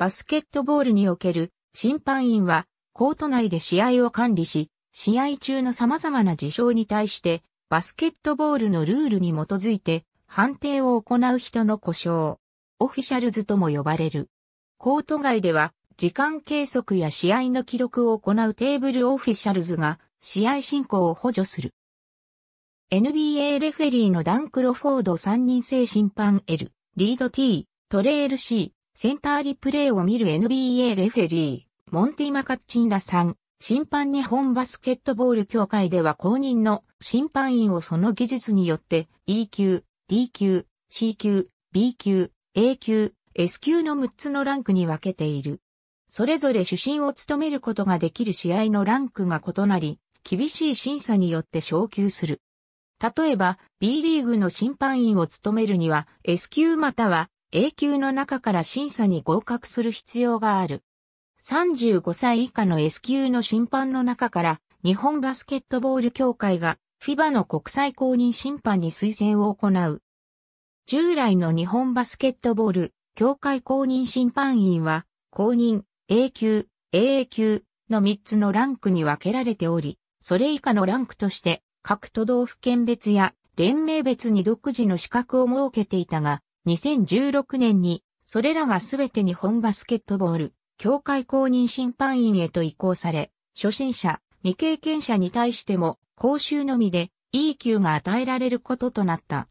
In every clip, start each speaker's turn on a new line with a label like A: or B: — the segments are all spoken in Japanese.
A: バスケットボールにおける審判員はコート内で試合を管理し、試合中の様々な事象に対してバスケットボールのルールに基づいて判定を行う人の故障、オフィシャルズとも呼ばれる。コート外では時間計測や試合の記録を行うテーブルオフィシャルズが試合進行を補助する。NBA レフェリーのダン・クロフォード3人制審判 L、リード T、トレール C、センターリプレイを見る NBA レフェリー、モンティ・マカッチンラさん、審判日本バスケットボール協会では公認の審判員をその技術によって E 級、D 級、C 級、B 級、A 級、S 級の6つのランクに分けている。それぞれ主審を務めることができる試合のランクが異なり、厳しい審査によって昇級する。例えば、B リーグの審判員を務めるには、S 級または A 級の中から審査に合格する必要がある。35歳以下の S 級の審判の中から、日本バスケットボール協会が FIBA の国際公認審判に推薦を行う。従来の日本バスケットボール協会公認審判員は、公認、A 級、AA 級の3つのランクに分けられており、それ以下のランクとして、各都道府県別や連盟別に独自の資格を設けていたが、2016年に、それらがすべて日本バスケットボール、協会公認審判員へと移行され、初心者、未経験者に対しても、講習のみで E 級が与えられることとなった。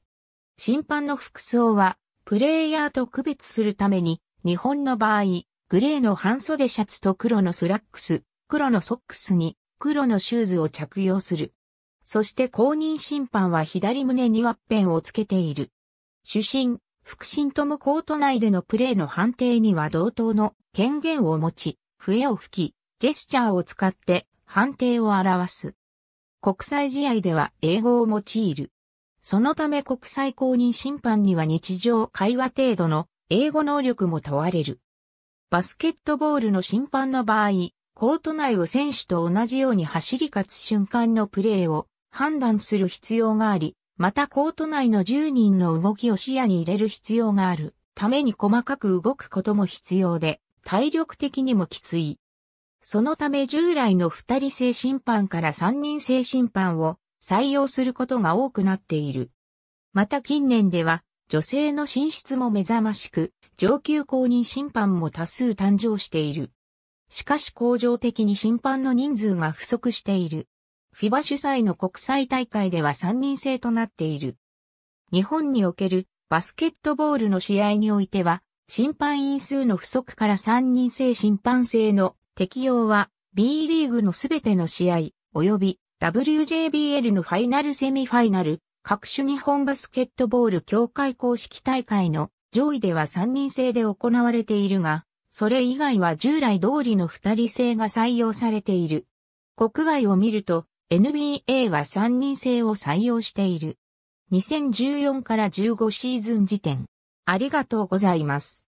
A: 審判の服装は、プレイヤーと区別するために、日本の場合、グレーの半袖シャツと黒のスラックス、黒のソックスに、黒のシューズを着用する。そして公認審判は左胸にワッペンをつけている。主審、福神もコート内でのプレーの判定には同等の権限を持ち、笛を吹き、ジェスチャーを使って判定を表す。国際試合では英語を用いる。そのため国際公認審判には日常会話程度の英語能力も問われる。バスケットボールの審判の場合、コート内を選手と同じように走り勝つ瞬間のプレーを判断する必要があり、またコート内の10人の動きを視野に入れる必要があるために細かく動くことも必要で、体力的にもきつい。そのため従来の2人制審判から3人制審判を採用することが多くなっている。また近年では女性の進出も目覚ましく、上級公認審判も多数誕生している。しかし恒常的に審判の人数が不足している。フィバ主催の国際大会では3人制となっている。日本におけるバスケットボールの試合においては、審判員数の不足から3人制審判制の適用は B リーグのすべての試合、及び WJBL のファイナルセミファイナル、各種日本バスケットボール協会公式大会の上位では3人制で行われているが、それ以外は従来通りの2人制が採用されている。国外を見ると、NBA は3人制を採用している。2014から15シーズン時点。ありがとうございます。